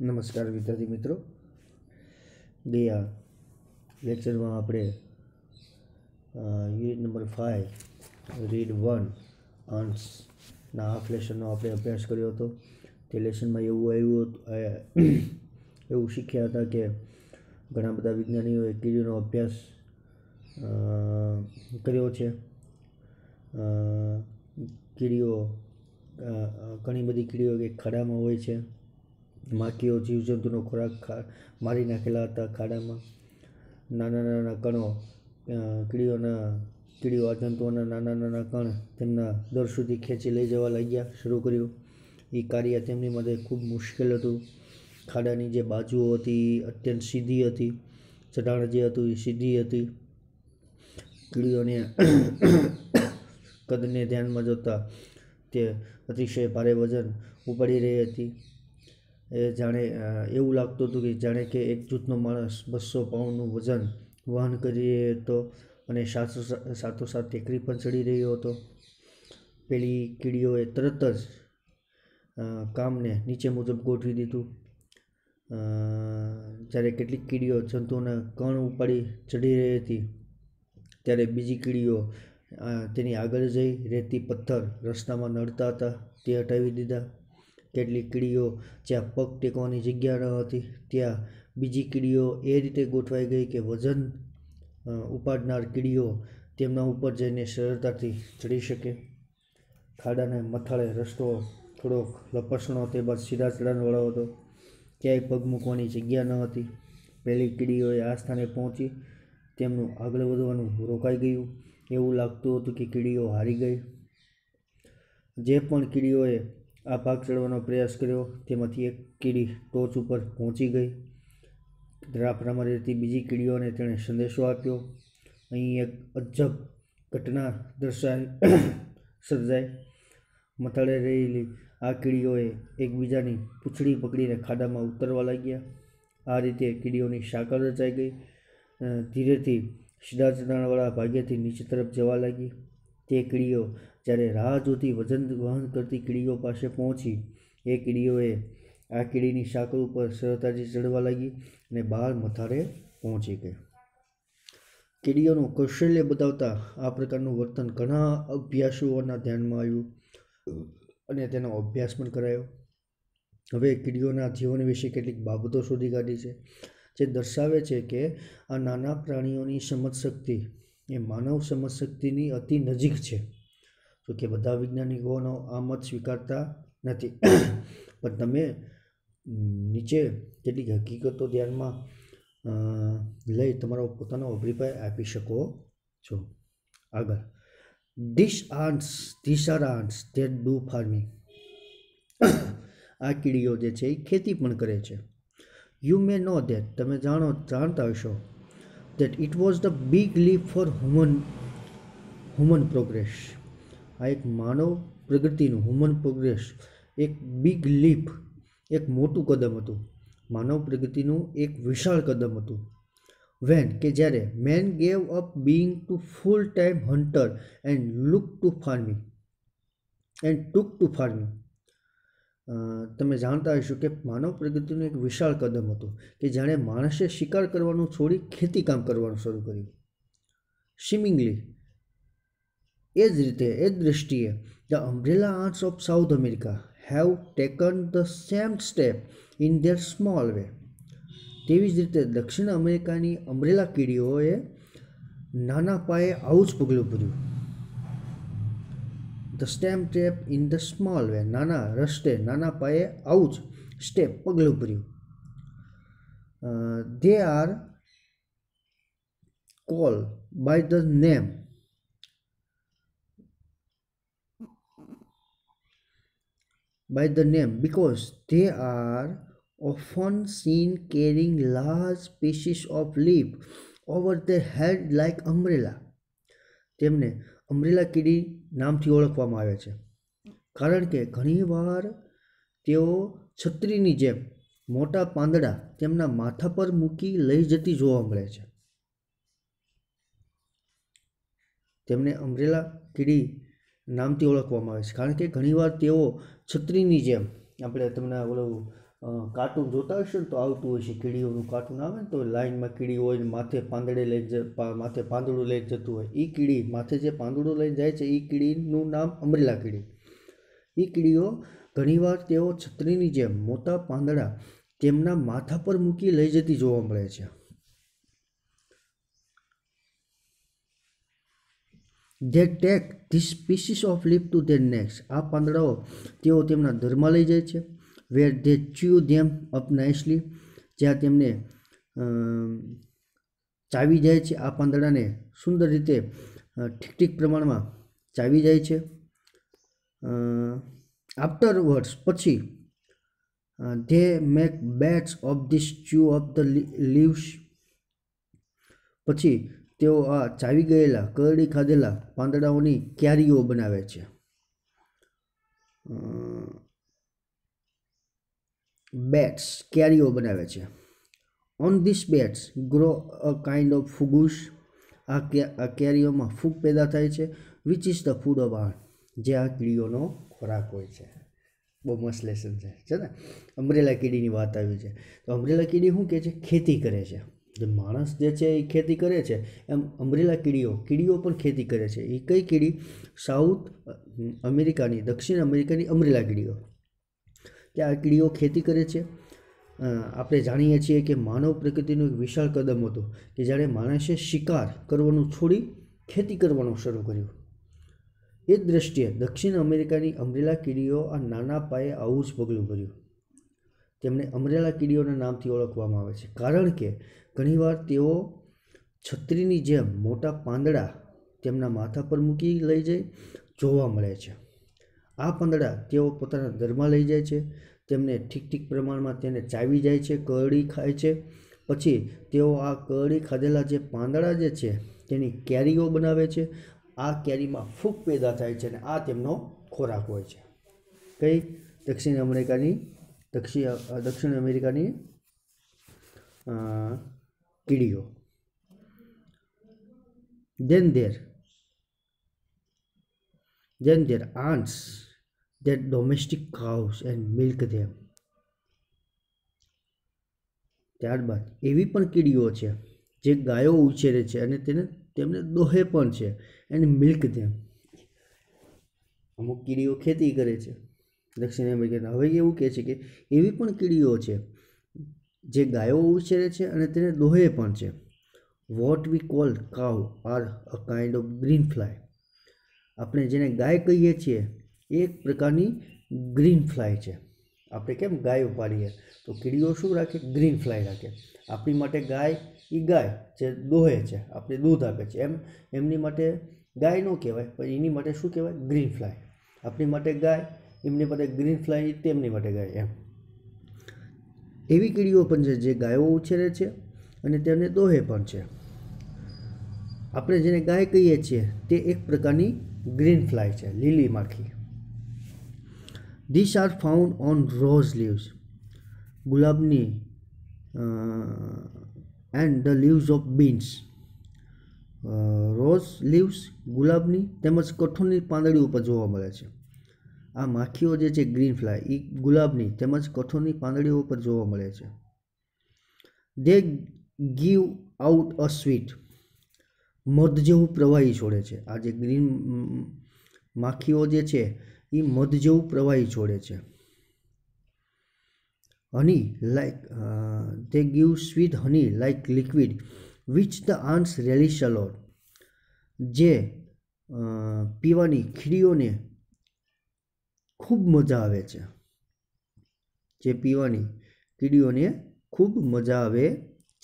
નમસ્કાર વિદ્યાર્થી મિત્રો ગયા લેક્ચરમાં આપણે unit number five read one અન્સના હાફ લેસનનો આપણે અભ્યાસ કર્યો હતો તે લેશનમાં એવું આવ્યું હતું એવું શીખ્યા હતા કે ઘણા બધા વિજ્ઞાનીઓએ કીડીનો અભ્યાસ કર્યો છે કીડીઓ ઘણી બધી કીડીઓ કે ખાડામાં હોય છે માખીઓ જીવજંતુનો ખોરાક મારી નાખેલા હતા ખાડામાં નાના નાના કણો કીડીઓના કીડીઓ આ જંતુઓના નાના નાના કણ તેમના દર સુધી ખેંચી લઈ જવા લાગ્યા શરૂ કર્યું એ કાર્ય તેમની માટે ખૂબ મુશ્કેલ હતું ખાડાની જે બાજુઓ હતી અત્યંત સીધી હતી ચઢાણ જે હતું એ સીધી હતી કીડીઓને કદને ધ્યાનમાં જોતા તે અતિશય ભારે વજન ઉપાડી રહી હતી એ જાણે એવું લાગતું હતું કે જાણે કે એક જૂથનો માણસ બસો પાઉન્ડનું વજન વહન કરી રહ્યો હતો અને સાતો સાથોસાથ ટેકરી પણ ચડી રહ્યો હતો પેલી કીડીઓએ તરત જ કામને નીચે મુજબ ગોઠવી દીધું જ્યારે કેટલીક કીડીઓ જંતુઓના કણ ઉપાડી ચડી રહી હતી ત્યારે બીજી કીડીઓ તેની આગળ જઈ રેતી પથ્થર રસ્તામાં નડતા હતા તે હટાવી દીધા કેટલીક કીડીઓ જ્યાં પગ ટેકવાની જગ્યા ન હતી ત્યાં બીજી કીડીઓ એ રીતે ગોઠવાઈ ગઈ કે વજન ઉપાડનાર કીડીઓ તેમના ઉપર જઈને સરળતાથી ચડી શકે ખાડાને મથાળે રસ્તો થોડોક લપસણો તે બાદ સીધા ચડાણવાળો હતો ક્યાંય પગ મૂકવાની જગ્યા ન હતી પહેલી કીડીઓએ આ સ્થાને પહોંચી તેમનું આગળ વધવાનું રોકાઈ ગયું એવું લાગતું હતું કે કીડીઓ હારી ગઈ જે પણ કીડીઓએ આ ભાગ ચડવાનો પ્રયાસ કર્યો તેમાંથી એક કીડી ટોચ ઉપર પહોંચી ગઈ ધરાફરામાં રહેતી બીજી કીડીઓને તેણે સંદેશો આપ્યો અહીં એક અજબ ઘટના દર્શાવી સર્જાઈ મથાળે રહેલી આ કીડીઓએ એકબીજાની પૂંછડી પકડીને ખાડામાં ઉતરવા લાગ્યા આ રીતે કીડીઓની સાંકળ રચાઈ ગઈ ધીરેથી સીધા ચઢાણવાળા ભાગ્યથી નીચે તરફ જવા લાગી તે કીડીઓ જ્યારે રાહ જોતી વજન વહન કરતી કીડીઓ પાસે પહોંચી એ કીડીઓએ આ કીડીની સાંકળ ઉપર સરળતાથી ચડવા લાગી અને બહાર મથારે પહોંચી ગઈ કીડીઓનું કૌશલ્ય બતાવતા આ પ્રકારનું વર્તન ઘણા અભ્યાસુઓના ધ્યાનમાં આવ્યું અને તેનો અભ્યાસ પણ કરાયો હવે કીડીઓના જીવન વિશે કેટલીક બાબતો શોધી કાઢી છે જે દર્શાવે છે કે આ નાના પ્રાણીઓની સમજશક્તિ એ માનવ સમજશક્તિની અતિ નજીક છે જોકે બધા વૈજ્ઞાનિકોનો આ મત સ્વીકારતા નથી પણ તમે નીચે કેટલીક હકીકતો ધ્યાનમાં લઈ તમારો પોતાનો અભિપ્રાય આપી શકો છો આગળ these ants these ants that do farming આ કીડીઓ જે છે એ ખેતી પણ કરે છે યુ મે નો ધેટ તમે જાણો જાણતા હશો that it was the big leap for human human progress આ એક માનવ પ્રગતિનું હ્યુમન પ્રોગ્રેસ એક બિગ લીપ એક મોટું કદમ હતું માનવ પ્રગતિનું એક વિશાળ કદમ હતું વેન કે જ્યારે man gave up being to full time hunter and look to farming and took to farming તમે જાણતા હશો કે માનવ પ્રગતિનું એક વિશાળ કદમ હતું કે જાણે માણસે શિકાર કરવાનું છોડી ખેતીકામ કરવાનું શરૂ કર્યું સિમિંગલી એ જ રીતે એ દૃષ્ટિએ the umbrella ants of South America have taken the same step in their small way તેવી જ રીતે દક્ષિણ અમેરિકાની અમ્બ્રેલા કીડીઓએ નાના પાયે આવું જ પગલું ભર્યું the same step in the small way નાના રસ્તે નાના પાયે આવું જ સ્ટેપ પગલું ભર્યું they are called by the name by the name because they are often seen carrying large pieces of leaf over their head like umbrella તેમને umbrella કીડી નામથી ઓળખવામાં આવે છે કારણ કે ઘણીવાર તેઓ છત્રીની જેમ મોટા પાંદડા તેમના માથા પર મૂકી લઈ જતી જોવા મળે છે તેમને અમરેલા કીડી નામથી ઓળખવામાં આવે છે કારણ કે ઘણીવાર તેઓ છત્રીની જેમ આપણે તમને ઓલું કાર્ટૂન જોતા હશે ને તો આવતું હોય છે કીડીઓનું કાર્ટૂન આવે ને તો લાઇનમાં કીડી હોય ને માથે પાંદડે લઈ માથે પાંદડું લઈ જતું હોય એ કીડી માથે જે પાંદડું લઈને જાય છે એ કીડીનું નામ અમરેલા કીડી એ કીડીઓ ઘણીવાર તેઓ છત્રીની જેમ મોટા પાંદડા તેમના માથા પર મૂકી લઈ જતી જોવા મળે છે they take this pieces of leaf to their નેક્સ આ પાંદડાઓ તેઓ તેમના ધર્મ લઈ જાય છે where they chew them up nicely જ્યાં તેમને ચાવી જાય છે આ પાંદડાને સુંદર રીતે ઠીક ઠીક પ્રમાણમાં ચાવી જાય છે આફ્ટર વર્ડ્સ પછી they make beds of this chew of the leaves પછી તેઓ આ ચાવી ગયેલા કરડી ખાધેલા પાંદડાઓની ક્યારીઓ બનાવે છે બેટ્સ ક્યારીઓ બનાવે છે on this beds grow a kind of fungus આ કેરીઓમાં ફૂગ પેદા થાય છે which is the food of આ જે આ કીડીઓનો ખોરાક હોય છે બહુ મસ્ત લેસન છે છે ને અમરેલા કીડીની વાત આવી છે તો અમરેલા કીડી શું કહે છે ખેતી કરે છે માણસ જે છે એ ખેતી કરે છે એમ અમરેલા કીડીઓ કીડીઓ પણ ખેતી કરે છે એ કઈ કીડી સાઉથ અમેરિકાની દક્ષિણ અમેરિકાની અમરેલા કીડીઓ કે આ કીડીઓ ખેતી કરે છે આપણે જાણીએ છીએ કે માનવ પ્રકૃતિનું એક વિશાળ કદમ હતો કે જ્યારે માણસે શિકાર કરવાનું છોડી ખેતી કરવાનું શરૂ કર્યું એ જ દ્રષ્ટિએ દક્ષિણ અમેરિકાની અમરેલા કીડીઓ આ નાના પાયે આવું જ પગલું ભર્યું તેમને અમરેલા કીડીઓના નામથી ઓળખવામાં આવે છે કારણ કે ઘણીવાર તેઓ છત્રીની જેમ મોટા પાંદડા તેમના માથા પર મૂકી લઈ જઈ જોવા મળે છે આ પાંદડા તેઓ પોતાના ઘરમાં લઈ જાય છે તેમને ઠીક ઠીક પ્રમાણમાં તેને ચાવી જાય છે કરડી ખાય છે પછી તેઓ આ કરડી ખાધેલા જે પાંદડા જે છે તેની કેરીઓ બનાવે છે આ કેરીમાં ફૂગ પેદા થાય છે અને આ તેમનો ખોરાક હોય છે કઈ દક્ષિણ અમેરિકાની દક્ષિણ દક્ષિણ અમેરિકાની કીડીઓ then there then their aunts their domestic cows and milk them ત્યારબાદ એવી પણ કીડીઓ છે જે ગાયો ઉછેરે છે અને તેને તેમને દોહે પણ છે એન્ડ મિલ્ક ધેમ અમુક કીડીઓ ખેતી કરે છે દક્ષિણ અમેરિકાના હવે એવું કહે છે કે એવી પણ કીડીઓ છે જે ગાયો ઉછેરે છે અને તેને દોહે પણ છે what we call cow are a kind of green fly આપણે જેને ગાય કહીએ છીએ એ એક પ્રકારની ગ્રીન ફ્લાય છે આપણે કેમ ગાય ઉપાડીએ તો કીડીઓ શું રાખે ગ્રીન ફ્લાય રાખે આપણી માટે ગાય એ ગાય જે દોહે છે આપણે દૂધ આપે છે એમ એમની માટે ગાય ન કહેવાય પણ એની માટે શું કહેવાય ગ્રીન ફ્લાય આપણી માટે ગાય એમની માટે ગ્રીન ફ્લાય તેમની માટે ગાય એમ એવી કીડીઓ પણ છે જે ગાયો ઉછેરે છે અને તેમને દોહે પણ છે આપણે જેને ગાય કહીએ છીએ તે એક પ્રકારની ગ્રીન ફ્લાય છે લીલી માખી this are found on rose leaves ગુલાબની and the leaves of beans rose leaves ગુલાબની તેમજ કઠોળની પાંદડી ઉપર જોવા મળે છે આ માખીઓ જે છે ગ્રીન ફ્લાય એ ગુલાબની તેમજ કઠોળની પાંદડીઓ પર જોવા મળે છે they give out a sweet મધ જેવું પ્રવાહી છોડે છે આ જે ગ્રીન માખીઓ જે છે એ મધ જેવું પ્રવાહી છોડે છે honey like they give sweet honey like liquid which the ants really a lot જે uh, પીવાની ખીડીઓને ખૂબ મજા આવે છે જે પીવાની કીડીઓને ખૂબ મજા આવે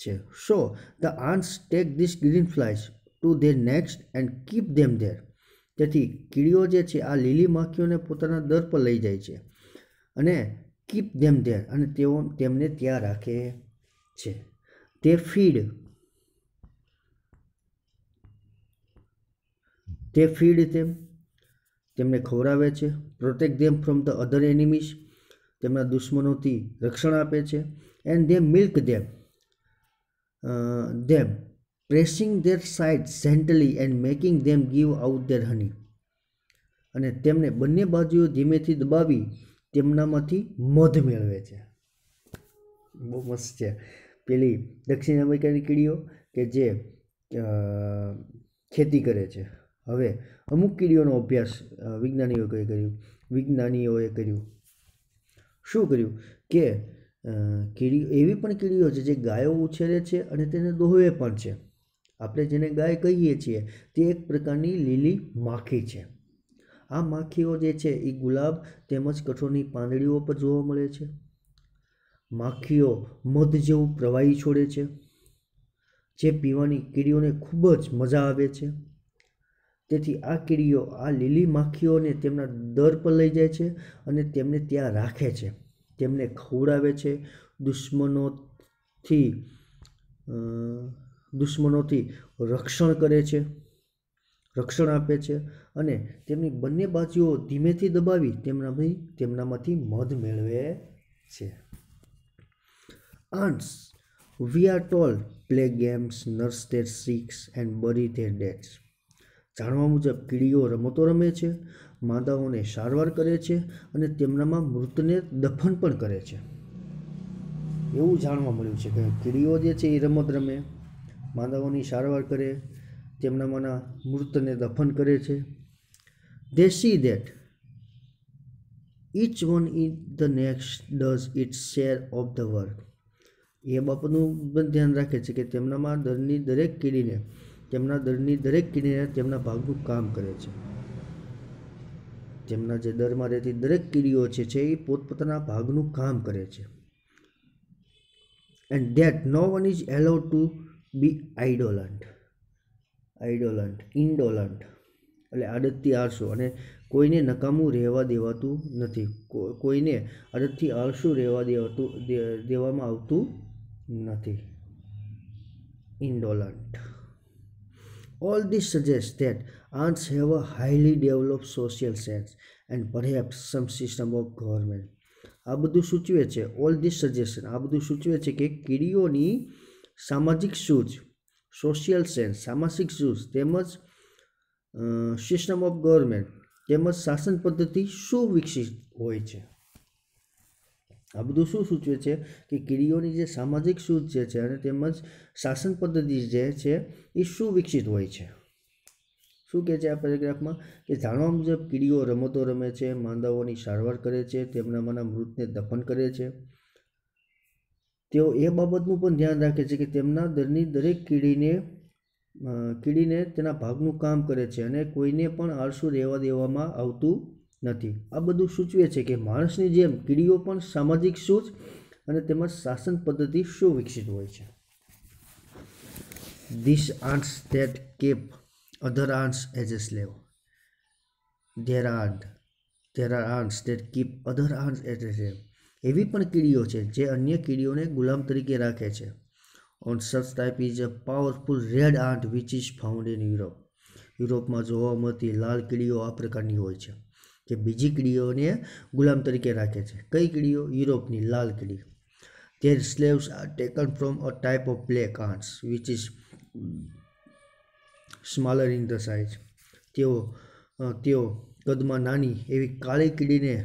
છે so the ants take this green flies to their nest and keep them there તેથી કીડીઓ જે છે આ લીલી માખીઓને પોતાના દર પર લઈ જાય છે અને કીપ ધેમ ધેર અને તેઓ તેમને ત્યાં રાખે છે તે ફીડ તે ફીડ તેમ તેમને ખવડાવે છે protect them from the other enemies તેમના દુશ્મનોથી રક્ષણ આપે છે and them milk them them pressing their side gently and making them give out their honey અને તેમને બંને બાજુઓ ધીમેથી દબાવી તેમનામાંથી મધ મેળવે છે બહુ મસ્ત છે પેલી દક્ષિણ અમેરિકાની કીડીઓ કે જે ખેતી કરે છે હવે અમુક કીડીઓનો અભ્યાસ વિજ્ઞાનીઓએ કર્યું વિજ્ઞાનીઓએ કર્યું શું કર્યું કે કીડી એવી પણ કીડીઓ છે જે ગાયો ઉછેરે છે અને તેને દોહવે પણ છે આપણે જેને ગાય કહીએ છીએ તે એક પ્રકારની લીલી માખી છે આ માખીઓ જે છે એ ગુલાબ તેમજ કઠોળની પાંદડીઓ પર જોવા મળે છે માખીઓ મધ જેવું પ્રવાહી છોડે છે જે પીવાની કીડીઓને ખૂબ જ મજા આવે છે તેથી આ કીડીઓ આ લીલી માખીઓને તેમના દર પર લઈ જાય છે અને તેમને ત્યાં રાખે છે તેમને ખવડાવે છે દુશ્મનોથી દુશ્મનોથી રક્ષણ કરે છે રક્ષણ આપે છે અને તેમની બંને બાજુઓ ધીમેથી દબાવી તેમનાથી તેમનામાંથી મધ મેળવે છે ants we are told play games nurse their sick and bury their dead જાણવા મુજબ કીડીઓ રમતો રમે છે માદાઓને સારવાર કરે છે અને તેમનામાં મૃતને દફન પણ કરે છે એવું જાણવા મળ્યું છે કે કીડીઓ જે છે એ રમત રમે માદાઓની સારવાર કરે તેમનામાંના મૃતને દફન કરે છે they see that each one in the nest does it share of the work એ બાબતનું પણ ધ્યાન રાખે છે કે તેમનામાં દરની દરેક કીડીને તેમના દરની દરેક કીડીને તેમના ભાગનું કામ કરે છે તેમના જે દરમાં રહેતી દરેક કીડીઓ છે એ પોતપોતાના ભાગનું કામ કરે છે and that no one is allow to be indolent indolent indolent એટલે આડતથી આળસુ અને કોઈને નકામું રહેવા દેવાતું નથી કોઈને આડતથી આળસુ રહેવા દેવાતું દેવામાં આવતું નથી ઇન્ડોલન્ટ All this suggests that ants have a highly developed social sense and perhaps some system of government. આ બધું સૂચવે છે ઓલ ધીસ સજેશન આ બધું સૂચવે છે કે કીડીઓની સામાજિક સૂઝ સોશિયલ સેન્સ સામાજિક સૂઝ તેમજ સિસ્ટમ ઓફ ગવર્મેન્ટ તેમજ શાસન પદ્ધતિ સુવિકસિત હોય છે આ બધું શું સૂચવે છે કે કીડીઓની જે સામાજિક સૂઝ જે છે અને તેમજ શાસન પદ્ધતિ જે છે એ શું વિકસિત હોય છે શું કહે છે આ પેરેગ્રાફમાં કે જાણવા મુજબ કીડીઓ રમતો રમે છે માંદાઓની સારવાર કરે છે તેમનામાંના મૃતને દફન કરે છે તેઓ એ બાબતનું પણ ધ્યાન રાખે છે કે તેમના દરની દરેક કીડીને કીડીને તેના ભાગનું કામ કરે છે અને કોઈને પણ આળસુ રહેવા દેવામાં આવતું નથી આ બધું સૂચવે છે કે માણસની જેમ કીડીઓ પણ સામાજિક સૂચ અને તેમજ શાસન પદ્ધતિ સુવિકસિત હોય છે this ants that keep other ants as a slave there ant there are ants that keep other ants as a slave એવી પણ કીડીઓ છે જે અન્ય કીડીઓને ગુલામ તરીકે રાખે છે one such type is a powerful red ant which is found in Europe યુરોપમાં જોવા મળતી લાલ કીડીઓ આ પ્રકારની હોય છે કે બીજી કીડીઓને ગુલામ તરીકે રાખે છે કઈ કીડીઓ યુરોપની લાલ કીડી their slaves are taken from a type of black કાન્સ which is smaller in the size તેઓ તેઓ કદમાં નાની એવી કાળી કીડીને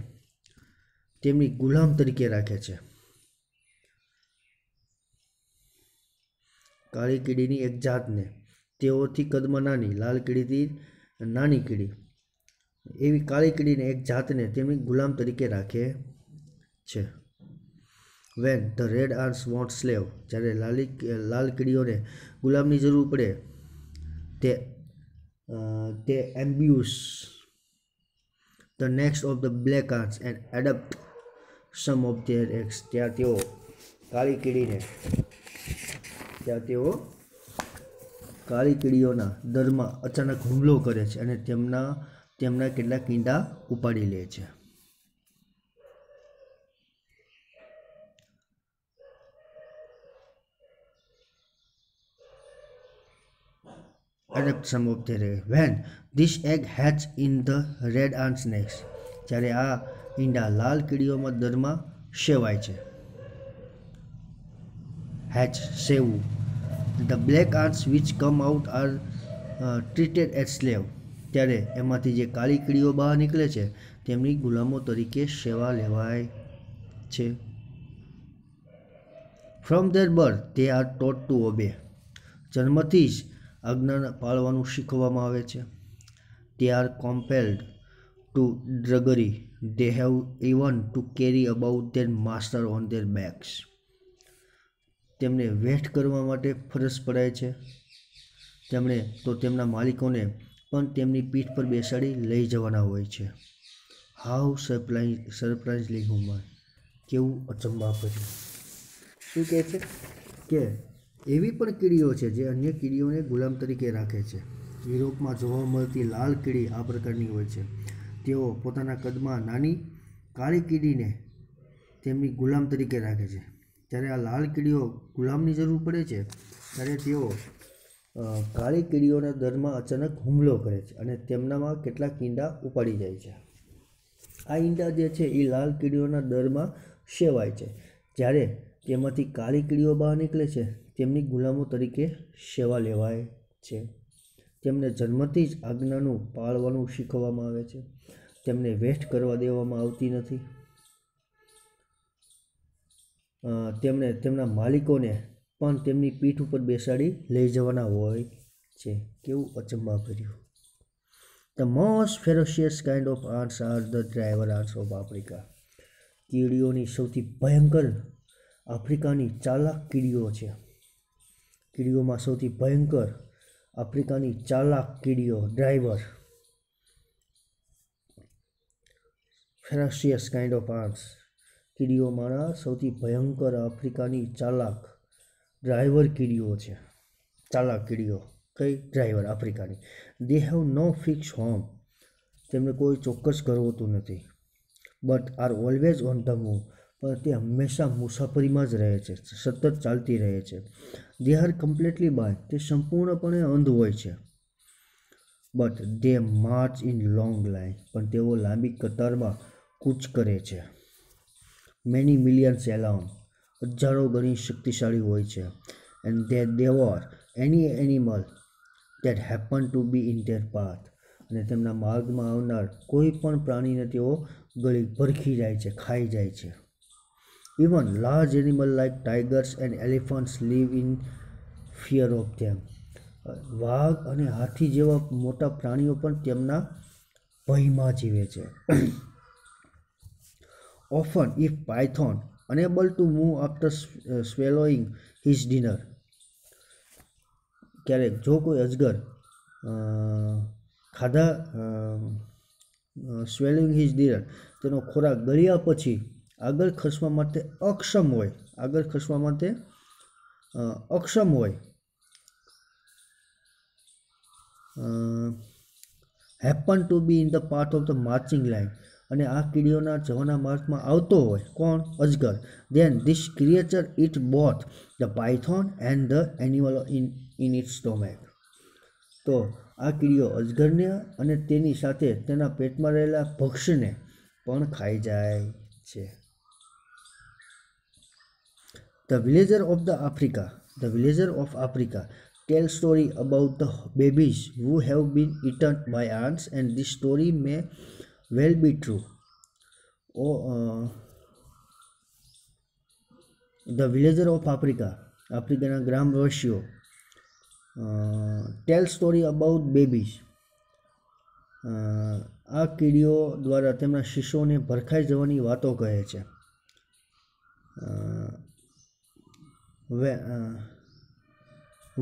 તેમની ગુલામ તરીકે રાખે છે કાળી કીડીની એક જાતને તેઓથી કદમાં નાની લાલ કીડીથી નાની કીડી એવી કાળી કીડીને એક જાતને તેમની ગુલામ તરીકે રાખે છે વેન ધ રેડ આર્સ વોન્ટ સ્લેવ જ્યારે લાલી લાલ કીડીઓને ગુલામની જરૂર પડે તે તે ambush the nest of the black ants and adopt some of their eggs ત્યાં તેઓ કાળી કીડીને ત્યાં તેઓ કાળી કીડીઓના દરમાં અચાનક હુમલો કરે છે અને તેમના તેમના કેટલાક ઈંડા ઉપાડી લે છે અડપ્ટ સમૂહ થઈ રહે when this egg hatch in the red ants સ્નેક્સ જ્યારે આ ઈંડા લાલ કીડીઓમાં દરમાં સેવાય છે હેચ સેવું the black ants which come out are treated at slave ત્યારે એમાંથી જે કાળી કીડીઓ બહાર નીકળે છે તેમની ગુલામો તરીકે સેવા લેવાય છે from their birth they are taught to obey જન્મથી જ આજ્ઞા પાળવાનું શીખવવામાં આવે છે they are compelled to drudgery they have even to carry about their master on their backs તેમને વેઠ કરવા માટે ફરજ પડાય છે તેમણે તો તેમના માલિકોને પણ તેમની પીઠ પર બેસાડી લઈ જવાના હોય છે હાઉ સરપ્રાઇઝ સરપ્રાઇઝલી હુમર કેવું અચંબા કર્યું શું કહે છે કે એવી પણ કીડીઓ છે જે અન્ય કીડીઓને ગુલામ તરીકે રાખે છે યુરોપમાં જોવા મળતી લાલ કીડી આ પ્રકારની હોય છે તેઓ પોતાના કદમાં નાની કાળી કીડીને તેમની ગુલામ તરીકે રાખે છે જ્યારે આ લાલ કીડીઓ ગુલામની જરૂર પડે છે ત્યારે તેઓ કાળી કીડીઓના દરમાં અચાનક હુમલો કરે છે અને તેમનામાં કેટલાક ઈંડા ઉપાડી જાય છે આ ઈંડા જે છે એ લાલ કીડીઓના દરમાં સેવાય છે જ્યારે તેમાંથી કાળી કીડીઓ બહાર નીકળે છે તેમની ગુલામો તરીકે સેવા લેવાય છે તેમને જન્મથી જ આજ્ઞાનું પાળવાનું શીખવવામાં આવે છે તેમને વેસ્ટ કરવા દેવામાં આવતી નથી તેમણે તેમના માલિકોને પણ તેમની પીઠ ઉપર બેસાડી લઈ જવાના હોય છે કેવું અચંબા ભર્યું the most ferocious kind of ants are the driver ants of Africa કીડીઓની સૌથી ભયંકર આફ્રિકાની ચાલાક કીડીઓ છે કીડીઓમાં સૌથી ભયંકર આફ્રિકાની ચાલાક કીડીઓ driver ferocious kind of ants કીડીઓમાંના સૌથી ભયંકર આફ્રિકાની ચાલાક ડ્રાઈવર કીડીઓ છે ચાલાક કીડીઓ કઈ ડ્રાઈવર આફ્રિકાની they have no fix home તેમને કોઈ ચોક્કસ કરવું હોતું નથી but are always on the move પણ તે હંમેશા મુસાફરીમાં જ રહે છે સતત ચાલતી રહે છે દે આર કમ્પ્લીટલી બાય તે સંપૂર્ણપણે અંધ હોય છે but they march in long line પણ તેઓ લાંબી કતારમાં કૂચ કરે છે મેની મિલિયન્સ એલાઉન્ડ હજારો ગણી શક્તિશાળી હોય છે and they devour any animal that happen to be in their path અને તેમના માર્ગમાં આવનાર કોઈ પણ પ્રાણીને તેઓ ગળી ભરખી જાય છે ખાઈ જાય છે even large animal like tigers and elephants live in fear of them વાઘ અને હાથી જેવા મોટા પ્રાણીઓ પણ તેમના ભયમાં જીવે છે often if python unable to move after swallowing uh, his dinner ક્યારેક જો કોઈ અજગર ખાધા સ્વેલિંગ હિઝ ડિનર તેનો ખોરાક ગળ્યા પછી આગળ ખસવા માટે અક્ષમ હોય આગળ ખસવા માટે અક્ષમ હોય happen to be in the part of the marching line અને આ કીડીઓના જવાના માર્ગમાં આવતો હોય કોણ અજગર then this creature eat both the python and the animal in in it stomach તો આ કીડીઓ અજગરને અને તેની સાથે તેના પેટમાં રહેલા ભક્ષને પણ ખાઈ જાય છે the villager of the Africa the villager of Africa tell story about the babies who have been eaten by ants and this story may well be true oh the villager of Africa આફ્રિકાના ગ્રામવાસીઓ tell story about babies આ કીડીઓ દ્વારા તેમના શિશુઓને ભરખાઈ જવાની વાતો કહે છે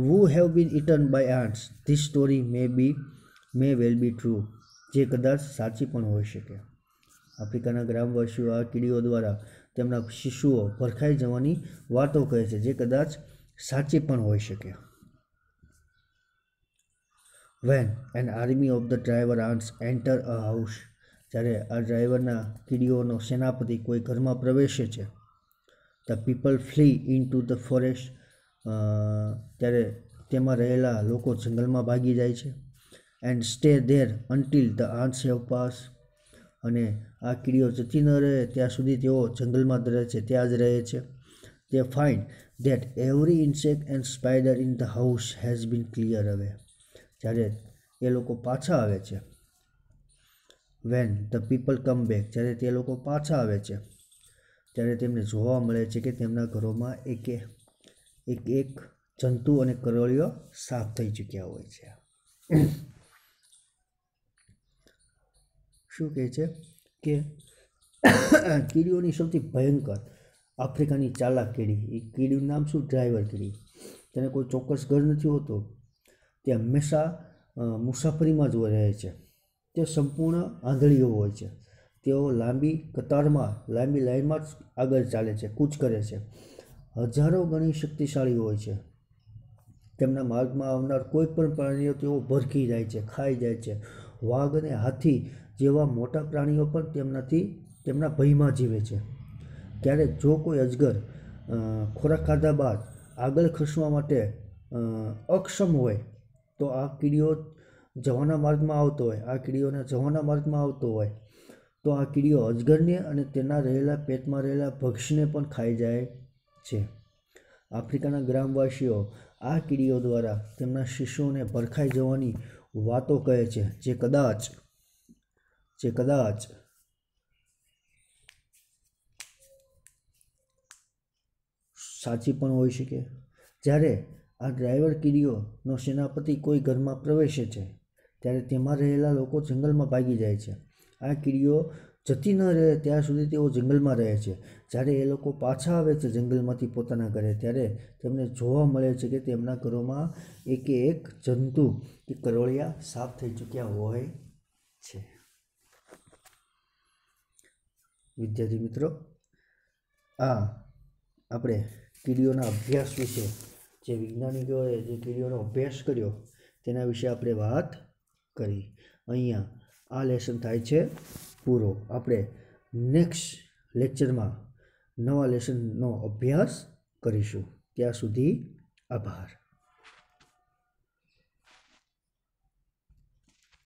who have been eaten by ants this story may be may well be true જે કદાચ સાચી પણ હોઈ શકે આફ્રિકાના ગ્રામવાસીઓ આ કીડીઓ દ્વારા તેમના શિશુઓ પરખાઈ જવાની વાતો કહે છે જે કદાચ સાચી પણ હોઈ શકે when an army of the driver ants enter a house જ્યારે આ ડ્રાઈવરના કીડીઓનો સેનાપતિ કોઈ ઘરમાં પ્રવેશે છે the people flee into the forest ત્યારે તેમાં રહેલા લોકો જંગલમાં ભાગી જાય છે and stay there until the ants have pass અને આ કીડીઓ જતી ન રહે ત્યાં સુધી તેઓ જંગલમાં જ રહે છે ત્યાં જ રહે છે they find that every insect and spider in the house has been clear હવે જ્યારે એ લોકો પાછા આવે છે when the people come back જ્યારે તે લોકો પાછા આવે છે ત્યારે તેમને જોવા મળે છે કે તેમના ઘરોમાં એક એક એક જંતુ અને કરળીઓ સાફ થઈ ચૂક્યા હોય છે શું કહે છે કે કીડીઓની સૌથી ભયંકર આફ્રિકાની ચાલાક કીડી એ કીડીનું નામ શું ડ્રાઈવર કીડી તેને કોઈ ચોક્કસ ઘર નથી હોતો તે હંમેશા મુસાફરીમાં જ રહે છે તે સંપૂર્ણ આંધળીઓ હોય છે તેઓ લાંબી કતારમાં લાંબી લાઇનમાં જ આગળ ચાલે છે કૂચ કરે છે હજારો ગણી શક્તિશાળી હોય છે તેમના માર્ગમાં આવનાર કોઈ પણ પ્રાણીઓ તેઓ ભરખી જાય છે ખાઈ જાય છે વાઘ અને હાથી જેવા મોટા પ્રાણીઓ પણ તેમનાથી તેમના ભયમાં જીવે છે ત્યારે જો કોઈ અજગર ખોરાક ખાધા બાદ આગળ ખસવા માટે અક્ષમ હોય તો આ કીડીઓ જવાના માર્ગમાં આવતો હોય આ કીડીઓને જવાના માર્ગમાં આવતો હોય તો આ કીડીઓ અજગરને અને તેના રહેલા પેટમાં રહેલા ભક્ષને પણ ખાઈ જાય છે આફ્રિકાના ગ્રામવાસીઓ આ કીડીઓ દ્વારા તેમના શિશુઓને ભરખાઈ જવાની વાતો કહે છે જે કદાચ જે કદાચ સાચી પણ હોઈ શકે જ્યારે આ ડ્રાઈવર કીડીઓનો સેનાપતિ કોઈ ઘરમાં પ્રવેશે છે ત્યારે તેમાં રહેલા લોકો જંગલમાં ભાગી જાય છે આ કીડીઓ જતી ન રહે ત્યાં સુધી તેઓ જંગલમાં રહે છે જ્યારે એ લોકો પાછા આવે છે જંગલમાંથી પોતાના ઘરે ત્યારે તેમને જોવા મળે છે કે તેમના ઘરોમાં એકે એક જંતુ કે કરોળિયા સાફ થઈ ચૂક્યા હોય છે વિદ્યાર્થી મિત્રો આ આપણે કીડીઓના અભ્યાસ વિશે જે વૈજ્ઞાનિકોએ જે કીડીઓનો અભ્યાસ કર્યો તેના વિશે આપણે વાત કરી અહીંયા આ લેસન થાય છે પૂરો આપણે નેક્સ્ટ લેક્ચરમાં નવા લેસનનો અભ્યાસ કરીશું ત્યાં સુધી આભાર